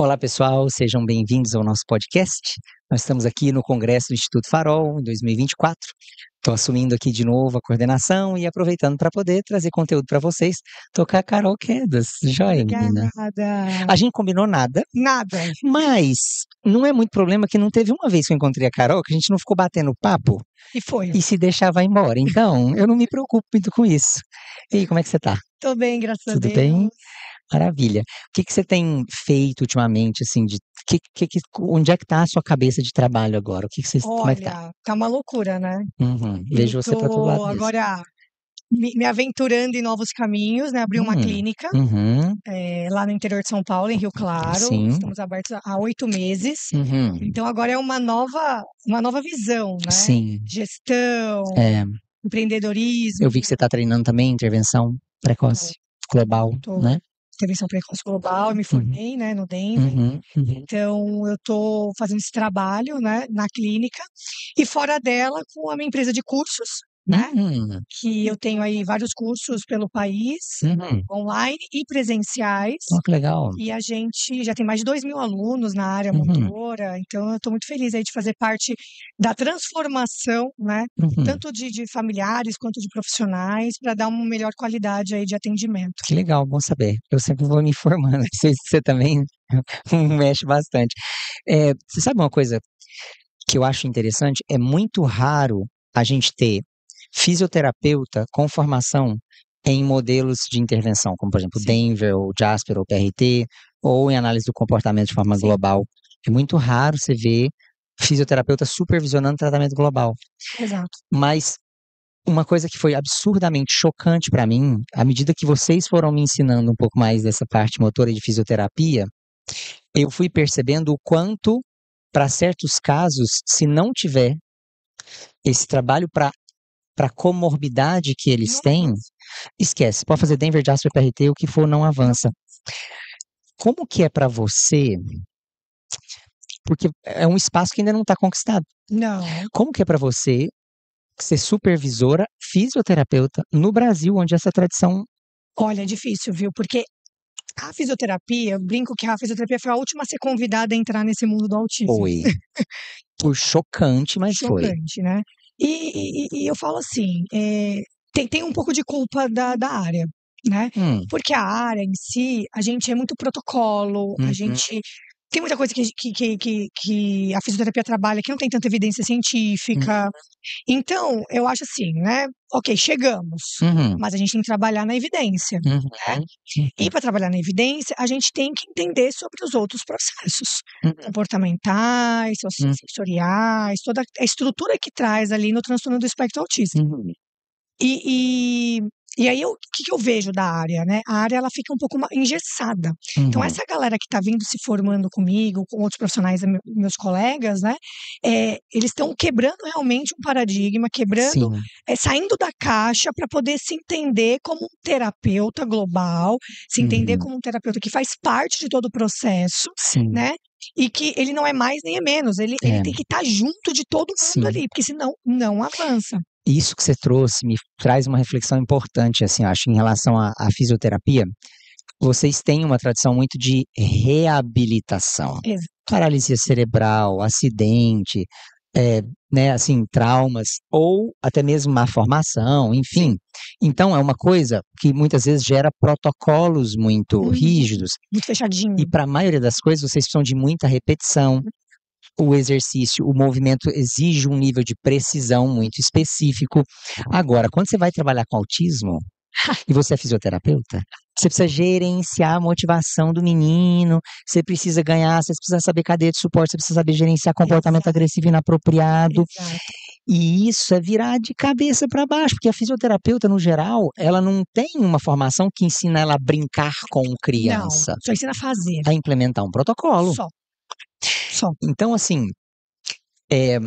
Olá, pessoal, sejam bem-vindos ao nosso podcast. Nós estamos aqui no Congresso do Instituto Farol, em 2024. Estou assumindo aqui de novo a coordenação e aproveitando para poder trazer conteúdo para vocês, tocar Carol Quedas. Joia, menina. A gente combinou nada. Nada. Mas não é muito problema que não teve uma vez que eu encontrei a Carol que a gente não ficou batendo papo. E foi. E se deixava embora. Então, eu não me preocupo muito com isso. E aí, como é que você está? Tô bem, graças Tudo a Deus. Tudo bem? Maravilha. O que, que você tem feito ultimamente, assim, de que, que, que, onde é que está a sua cabeça de trabalho agora? O que, que você, Olha, como é que tá? tá uma loucura, né? Uhum. Vejo você pra todo lado. Agora me, me aventurando em novos caminhos, né? Abri uma hum, clínica uhum. É, lá no interior de São Paulo, em Rio Claro. Sim. Estamos abertos há oito meses. Uhum. Então agora é uma nova, uma nova visão, né? Sim. Gestão, é. empreendedorismo. Eu vi que você está treinando também intervenção precoce. É global, tô, né? intervenção precoce global, eu me uhum. formei, uhum. né, no Denver. Uhum. Uhum. Então, eu estou fazendo esse trabalho, né, na clínica e fora dela com a minha empresa de cursos, né? Uhum. Que eu tenho aí vários cursos pelo país, uhum. online e presenciais. Oh, que legal. E a gente já tem mais de dois mil alunos na área uhum. motora, então eu estou muito feliz aí de fazer parte da transformação, né? Uhum. Tanto de, de familiares quanto de profissionais, para dar uma melhor qualidade aí de atendimento. Que legal, bom saber. Eu sempre vou me informando, sei se você também mexe bastante. É, você sabe uma coisa que eu acho interessante? É muito raro a gente ter fisioterapeuta com formação em modelos de intervenção, como por exemplo Sim. Denver, ou Jasper, ou PRT, ou em análise do comportamento de forma Sim. global. É muito raro você ver fisioterapeuta supervisionando tratamento global. Exato. Mas uma coisa que foi absurdamente chocante para mim, à medida que vocês foram me ensinando um pouco mais dessa parte motora de fisioterapia, eu fui percebendo o quanto, para certos casos, se não tiver esse trabalho para para comorbidade que eles têm, esquece. Pode fazer Denver de Jasper PRT, o que for, não avança. Como que é para você? Porque é um espaço que ainda não está conquistado. Não. Como que é para você ser supervisora, fisioterapeuta no Brasil, onde essa tradição. Olha, é difícil, viu? Porque a fisioterapia, eu brinco que a fisioterapia foi a última a ser convidada a entrar nesse mundo do autismo. Foi. Por chocante, mas Chocante, foi. né? E, e, e eu falo assim, é, tem, tem um pouco de culpa da, da área, né? Hum. Porque a área em si, a gente é muito protocolo, uhum. a gente tem muita coisa que, que, que, que, a fisioterapia trabalha que não tem tanta evidência hum. científica. Uhum. Então, eu acho assim, né? Ok, chegamos, uhum. mas a gente tem que trabalhar na evidência. Uhum. Né? E uhum. para trabalhar na evidência, a gente tem que entender sobre os outros processos uhum. comportamentais, hum. sensoriais, toda a estrutura que traz ali no transtorno do espectro autista. Uhum. E, e, e aí, o que, que, eu vejo da área, né? A área, ela fica um pouco engessada. Então, uhum. Então, essa galera que está vindo se formando comigo, com outros profissionais, meus colegas, né? É, eles estão quebrando realmente um paradigma, quebrando, é, saindo da caixa para poder se entender como um terapeuta global, se entender uhum. como um terapeuta que faz parte de todo o processo, Sim. né? e que ele não é mais nem é menos, ele, é. ele tem que estar tá junto de todo mundo Sim. ali, porque senão não avança isso que você trouxe me traz uma reflexão importante, assim, acho, em relação à, à fisioterapia. Vocês têm uma tradição muito de reabilitação. Exato. Paralisia cerebral, acidente, é, né, assim, traumas ou até mesmo má formação, enfim. Então é uma coisa que muitas vezes gera protocolos muito hum, rígidos. Muito fechadinho. E para a maioria das coisas vocês precisam de muita repetição, uhum o exercício, o movimento exige um nível de precisão muito específico. Agora, quando você vai trabalhar com autismo, e você é fisioterapeuta, você precisa gerenciar a motivação do menino, você precisa ganhar, você precisa saber cadeia de suporte, você precisa saber gerenciar comportamento Exato. agressivo e inapropriado. Exato. E isso é virar de cabeça para baixo, porque a fisioterapeuta, no geral, ela não tem uma formação que ensina ela a brincar com criança. Não, só ensina a fazer. A implementar um protocolo. Só. Então, assim, é,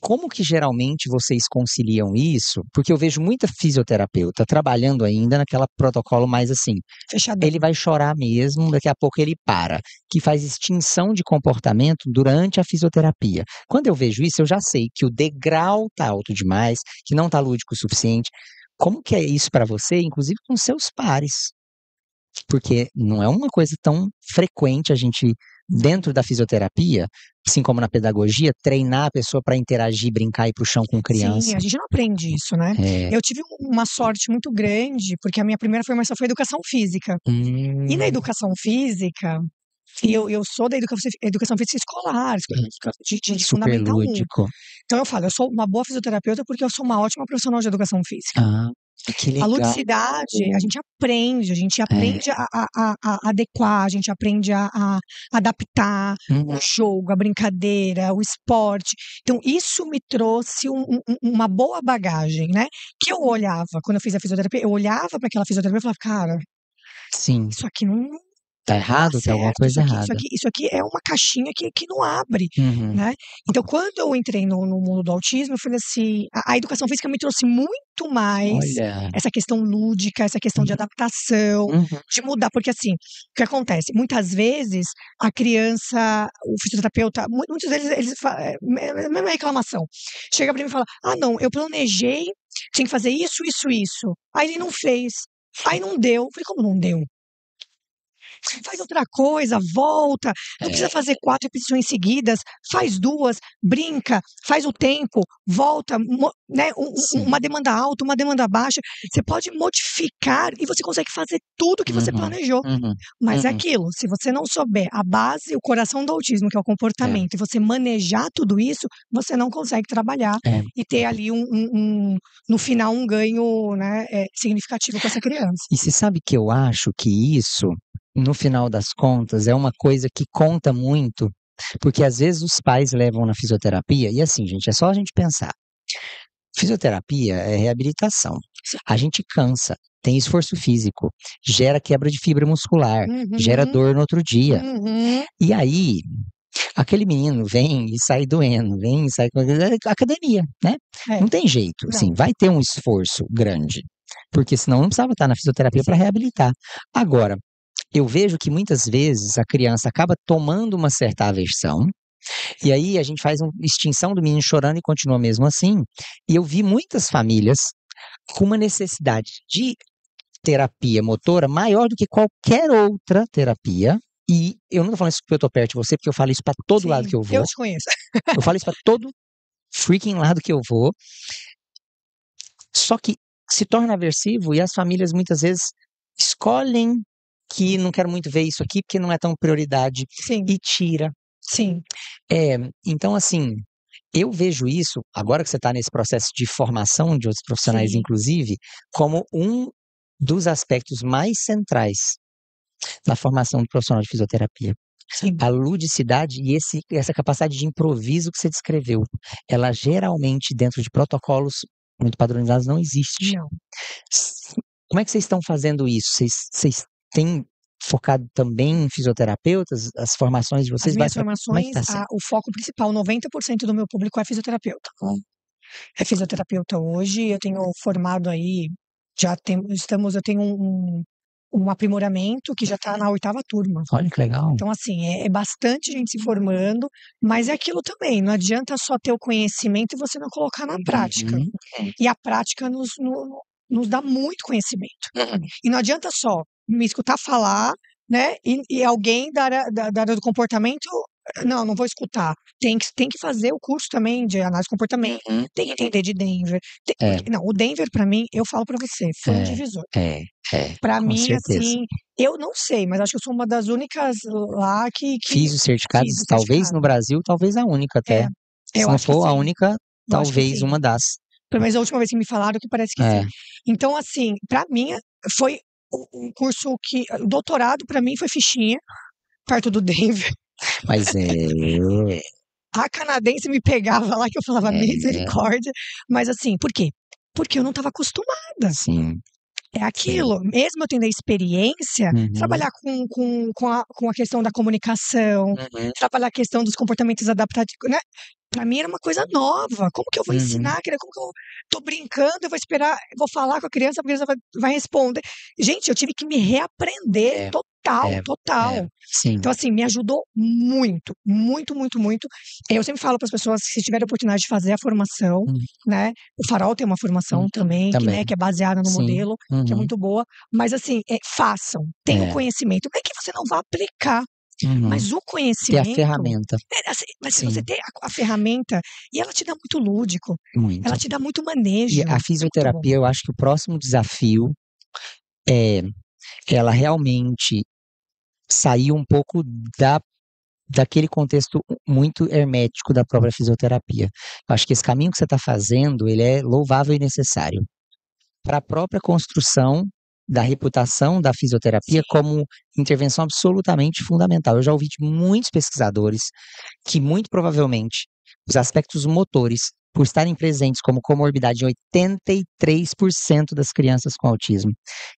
como que geralmente vocês conciliam isso? Porque eu vejo muita fisioterapeuta trabalhando ainda naquela protocolo mais assim. Fechado. Ele vai chorar mesmo, daqui a pouco ele para. Que faz extinção de comportamento durante a fisioterapia. Quando eu vejo isso, eu já sei que o degrau tá alto demais, que não tá lúdico o suficiente. Como que é isso para você, inclusive com seus pares? Porque não é uma coisa tão frequente a gente dentro da fisioterapia, assim como na pedagogia, treinar a pessoa para interagir, brincar e ir pro chão com criança. Sim, a gente não aprende isso, né? É. Eu tive uma sorte muito grande, porque a minha primeira formação foi educação física. Hum. E na hum. educação física, eu, eu sou da educação, educação física escolar, de, de, de fundamental Lúdico. Então eu falo, eu sou uma boa fisioterapeuta porque eu sou uma ótima profissional de educação física. Ah. Ah, a ludicidade, a gente aprende, a gente é. aprende é. a, a, a, adequar, a gente aprende a, a adaptar uhum. o jogo, a brincadeira, o esporte. Então, isso me trouxe um, um, uma boa bagagem, né? Que eu olhava, quando eu fiz a fisioterapia, eu olhava para aquela fisioterapia e falava, cara, Sim. Isso aqui não, Tá errado, tá tem alguma coisa isso aqui, errada. Isso aqui, isso aqui é uma caixinha que, que não abre, uhum. né? Então, quando eu entrei no, no mundo do autismo, eu falei assim, a, a educação física me trouxe muito mais Olha. essa questão lúdica, essa questão uhum. de adaptação, uhum. de mudar, porque assim, o que acontece? Muitas vezes, a criança, o fisioterapeuta, muitos deles, eles falam, é, mesma reclamação, chega pra mim e fala, ah não, eu planejei, tinha que fazer isso, isso, isso. Aí ele não fez. Aí não deu. falei, como não deu? faz outra coisa, volta. Não precisa é. fazer quatro repetições seguidas, faz duas, brinca, faz o tempo, volta, né? Um, uma demanda alta, uma demanda baixa. Você pode modificar e você consegue fazer tudo que você uhum, planejou. Uhum, Mas é uhum. é aquilo, se você não souber a base, o coração do autismo, que é o é. comportamento, é. e você manejar tudo isso, você não consegue trabalhar é. e ter ali um, um, um, no final um ganho né, é, significativo com essa criança. E você sabe que eu acho que isso no final das contas, é uma coisa que conta muito, porque às vezes os pais levam na fisioterapia, e assim, gente, é só a gente pensar. Fisioterapia é reabilitação. A gente cansa, tem esforço físico, gera quebra de fibra muscular, uhum. gera dor no outro dia. Uhum. E aí, aquele menino vem e sai doendo, vem e sai. É academia, né? É. Não tem jeito, Não. assim, vai ter um esforço grande. Porque senão não precisava estar na fisioterapia para é. reabilitar. Agora, eu vejo que muitas vezes a criança acaba tomando uma certa aversão, e aí a gente faz uma extinção do menino chorando e continua mesmo assim. E eu vi muitas famílias com uma necessidade de terapia motora maior do que qualquer outra terapia. E eu não tô falando isso porque eu tô perto de você, porque eu falo isso para todo Sim, lado que eu vou. Eu te conheço. eu falo isso para todo freaking lado que eu vou. Só que se torna aversivo e as famílias muitas vezes escolhem que não quero muito ver isso aqui, porque não é tão prioridade. Sim. E tira. Sim. É, então, assim, eu vejo isso, agora que você está nesse processo de formação de outros profissionais, Sim. inclusive, como um dos aspectos mais centrais na formação do profissional de fisioterapia. Sim. A ludicidade e esse, essa capacidade de improviso que você descreveu, ela geralmente, dentro de protocolos muito padronizados, não existe. Não. Como é que vocês estão fazendo isso? Vocês, vocês tem focado também em fisioterapeutas? As formações de vocês? As minhas vai, é tá formações, é tá a, o foco principal, 90% do meu público é fisioterapeuta. É fisioterapeuta hoje, eu tenho formado aí, já tem, estamos, eu tenho um, um aprimoramento que já está na oitava turma. Olha que legal. Então, assim, é, é, bastante gente se formando, mas é aquilo também, não adianta só ter o conhecimento e você não colocar na prática. Uhum. É. E a prática nos, no, nos dá muito conhecimento. Uhum. E não adianta só me escutar falar, né? E, e alguém da área, da, da área do comportamento ah, não, não vou escutar. Tem que, tem que fazer o curso também de análise de comportamento, uhum. tem que entender de Denver. Tem, é. Não, o Denver, para mim, eu falo para você, foi é. um divisor. É, é. Pra mim, certeza. assim, eu não sei, mas acho que eu sou uma das únicas lá que. que fiz o certificado, fiz o certificado. talvez no Brasil, talvez a única é, até. É. Se não for a única, talvez uma das. Pelo menos a última vez que me falaram que parece que é. sim. Então, assim, para mim, foi um curso que. o Doutorado, para mim, foi fichinha, perto do Denver. Mas é. A canadense me pegava lá que eu falava é. misericórdia. Mas assim, por quê? Porque eu não estava acostumada. Sim é aquilo. Mesmo eu tendo a experiência, uhum. trabalhar com, com, com, a, com a questão da comunicação, uhum. trabalhar a questão dos comportamentos adaptativos, né? Pra mim era uma coisa nova. Como que eu vou uhum. ensinar? Como que eu tô brincando? Eu vou esperar, vou falar com a criança, a criança vai, vai responder. Gente, eu tive que me reaprender é. Total, é, total. É, então, assim, me ajudou muito, muito, muito, muito. Eu sempre falo para as pessoas que se tiverem a oportunidade de fazer a formação, hum. né? O Farol tem uma formação também, hum, também. Que, né, que, é baseada no Sim. modelo, uhum. que é uhum. muito boa. Mas, assim, é, façam, tenham é. conhecimento. Como é que você não vai aplicar? Uhum. Mas o conhecimento. Ter a ferramenta. É, é, assim, mas se você tem a, a, ferramenta, e ela te dá muito lúdico. Muito. Ela te dá muito manejo. E a fisioterapia, eu acho que o próximo desafio é ela realmente sair um pouco da daquele contexto muito hermético da própria fisioterapia. Eu acho que esse caminho que você está fazendo, ele é louvável e necessário para a própria construção da reputação da fisioterapia Sim. como intervenção absolutamente fundamental. Eu já ouvi de muitos pesquisadores que muito provavelmente os aspectos motores por estarem presentes como comorbidade em 83% das crianças com autismo,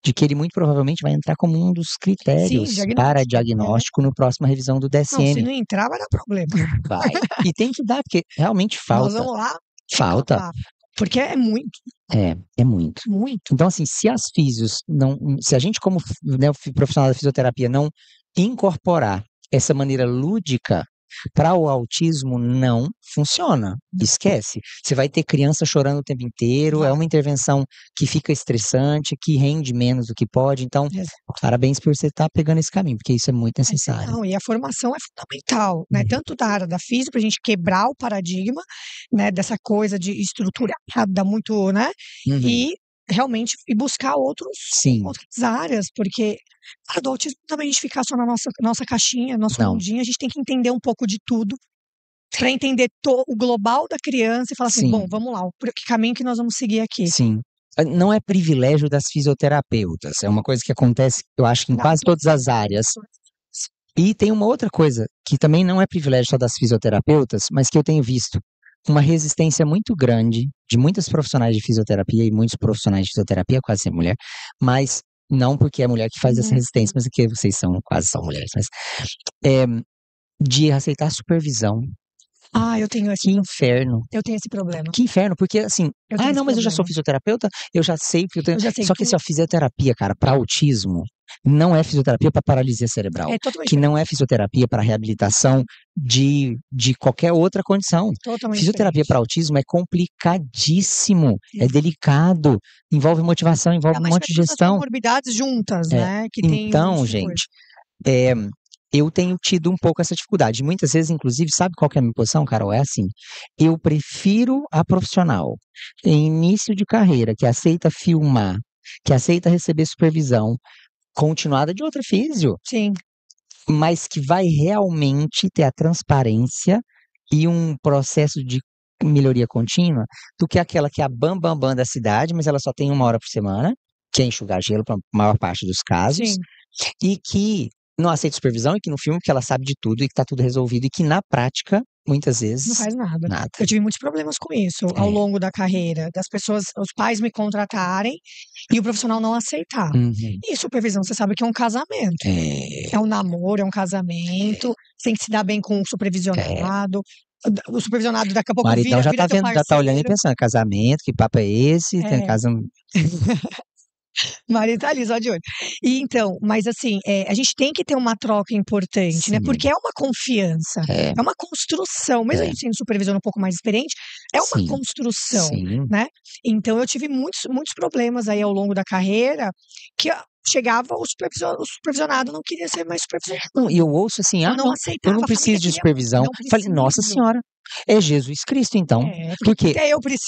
de que ele muito provavelmente vai entrar como um dos critérios Sim, diagnóstico. para né? diagnóstico é. no próximo revisão do DSM. Não, se não entrar, vai dar problema. Vai. E tem que dar, porque realmente falta. Nós vamos lá. Falta. Porque é muito. É, é muito. Muito. Então, assim, se as físios não. Se a gente, como né, profissional da fisioterapia, não incorporar essa maneira lúdica para o autismo, não funciona. Esquece. Você vai ter criança chorando o tempo inteiro, é uma intervenção que fica estressante, que rende menos do que pode. Então, parabéns por você estar tá pegando esse caminho, porque isso é muito necessário. Não, e a formação é fundamental, né? É. Tanto da área da física, para a gente quebrar o paradigma, né? Dessa coisa de estruturada muito, né? Uhum. E realmente e buscar outros, Sim. outras áreas, porque cara, do autismo também a gente ficar só na nossa, nossa caixinha, nosso Não. mundinho, a gente tem que entender um pouco de tudo para entender o global da criança e falar assim, Sim. bom, vamos lá, que caminho que nós vamos seguir aqui. Sim. Ah, não é privilégio das fisioterapeutas, é uma coisa que acontece, eu acho, em quase todas as áreas. E tem uma outra coisa que também não é privilégio só das fisioterapeutas, mas que eu tenho visto uma resistência muito grande de muitas profissionais de fisioterapia e muitos profissionais de fisioterapia, quase sem mulher, mas não porque é mulher que faz essa uhum. resistência, mas porque vocês são quase são mulheres, mas é, de aceitar supervisão, ah, eu tenho esse inferno. Eu tenho esse problema. Que inferno, porque assim, ah, não, mas eu já sou fisioterapeuta, eu já sei, eu tenho... eu já sei Só que se assim, ó, fisioterapia, cara, para autismo, não é fisioterapia para paralisia cerebral, é totalmente. que não é fisioterapia para reabilitação de, de qualquer outra condição. Totalmente fisioterapia para autismo é complicadíssimo, é delicado, envolve motivação, envolve é, um monte de gestão. comorbidades juntas, é. né? Que então, tipo gente, é, eu tenho tido um pouco essa dificuldade. Muitas vezes, inclusive, sabe qual que é a minha posição, Carol? É assim, eu prefiro a profissional em início de carreira, que aceita filmar, que aceita receber supervisão continuada de outra físio. Sim. Mas que vai realmente ter a transparência e um processo de melhoria contínua do que aquela que é a bambambam bam, bam da cidade, mas ela só tem uma hora por semana, que é enxugar gelo para a maior parte dos casos. Sim. E que não aceita supervisão e que no filme que ela sabe de tudo e que tá tudo resolvido e que na prática muitas vezes não faz nada. nada. Eu tive muitos problemas com isso é. ao longo da carreira, das pessoas, os pais me contratarem e o profissional não aceitar. Uhum. E supervisão, você sabe que é um casamento. É, é um namoro, é um casamento, é. tem que se dar bem com o supervisionado. É. O supervisionado daqui a pouco Maridão vira, já tá vendo, já tá olhando e pensando, casamento, que papo é esse? Tem é. casa... Maria tá ali só de olho. E então, mas assim, é, a gente tem que ter uma troca importante, né, Sim. né? Porque é uma confiança, é, é uma construção. Mesmo é. a gente sendo supervisor um pouco mais experiente, é uma Sim. construção, Sim. né? Então eu tive muitos, muitos problemas aí ao longo da carreira que chegava o, o supervisionado não queria ser mais supervisionado. e eu ouço assim, ah, eu não, não eu não preciso de supervisão. Preciso. Falei, nossa senhora, é Jesus Cristo, então. É, porque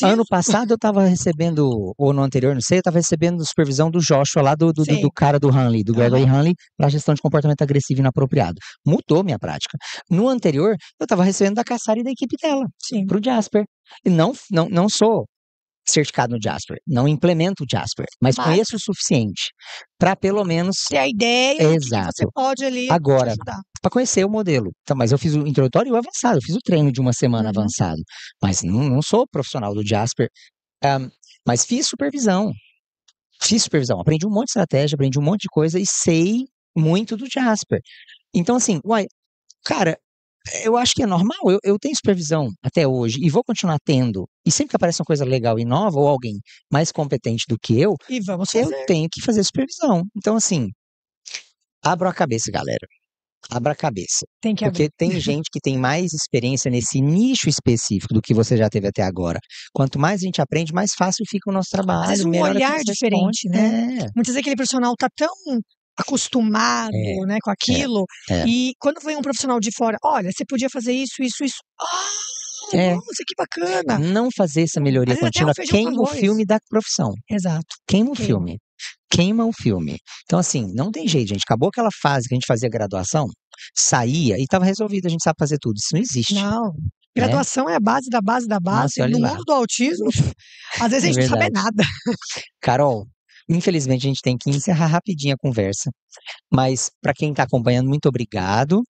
ano passado eu estava recebendo, ou no anterior, não sei, eu estava recebendo supervisão do Joshua lá, do, do, do, do cara do Hanley, do Gregory uhum. Hanley, para gestão de comportamento agressivo inapropriado. Mudou minha prática. No anterior, eu estava recebendo da Cassara e da equipe dela, para o Jasper. E não, não, não sou certificado no Jasper. Não implemento o Jasper, mas, mas... conheço o suficiente para pelo menos ter a ideia Exato. que você pode ali agora para conhecer o modelo. Então, mas eu fiz o introdutório e o avançado, eu fiz o treino de uma semana uhum. avançado, mas não, não sou profissional do Jasper. Um, mas fiz supervisão, fiz supervisão, aprendi um monte de estratégia, aprendi um monte de coisa e sei muito do Jasper. Então, assim, uai, cara, eu acho que é normal, eu, eu, tenho supervisão até hoje e vou continuar tendo. E sempre que aparece uma coisa legal e nova, ou alguém mais competente do que eu, e vamos eu tenho que fazer supervisão. Então, assim, abra a cabeça, galera. Abra a cabeça. Tem que Porque abrir. tem gente que tem mais experiência nesse nicho específico do que você já teve até agora. Quanto mais a gente aprende, mais fácil fica o nosso trabalho. Mas um olhar diferente, responde, né? É. Muitas vezes aquele profissional tá tão acostumado é, né, com é, aquilo. É, é. E quando vem um profissional de fora, olha, você podia fazer isso, isso, isso. Oh, é. Nossa, que bacana! Não fazer essa melhoria contínua queima o filme da profissão. Exato. Queima o queima. filme. Queima o filme. Então, assim, não tem jeito, gente. Acabou aquela fase que a gente fazia graduação, saía e estava resolvido, a gente sabe fazer tudo. Isso não existe. Não. Né? Graduação é, é a base da base da base. Nossa, no lá. mundo do autismo, às vezes é a gente não sabe nada. Carol, Infelizmente, a gente tem que encerrar rapidinho a conversa. Mas, para quem está acompanhando, muito obrigado.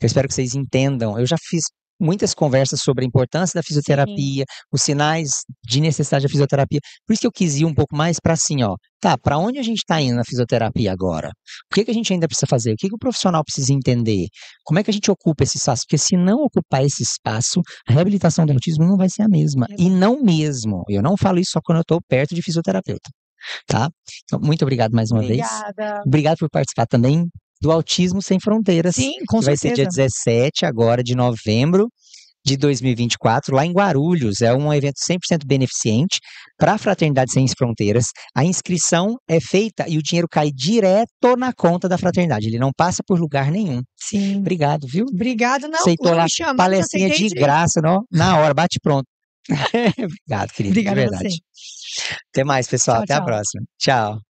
Eu espero que vocês entendam. Eu já fiz muitas conversas sobre a importância da fisioterapia, Sim. os sinais de necessidade da fisioterapia. Por isso que eu quis ir um pouco mais para assim, ó, tá, para onde a gente está indo na fisioterapia agora? O que, que a gente ainda precisa fazer? O que, que o profissional precisa entender? Como é que a gente ocupa esse espaço? Porque se não ocupar esse espaço, a reabilitação do autismo não vai ser a mesma. E não mesmo. Eu não falo isso só quando eu estou perto de fisioterapeuta tá? Então, muito obrigado mais uma Obrigada. vez. Obrigado por participar também do Autismo Sem Fronteiras. Sim, com que certeza. Vai ser dia 17 agora de novembro de 2024, lá em Guarulhos. É um evento 100% beneficente para a Fraternidade Sem Fronteiras. A inscrição é feita e o dinheiro cai direto na conta da fraternidade. Ele não passa por lugar nenhum. Sim. Obrigado, viu? Obrigado, não. Aceitou não lá chama, palestrinha de graça, não, na hora, bate pronto. Obrigado, querido, de verdade. Até mais, pessoal. Tchau, Até tchau. a próxima. Tchau.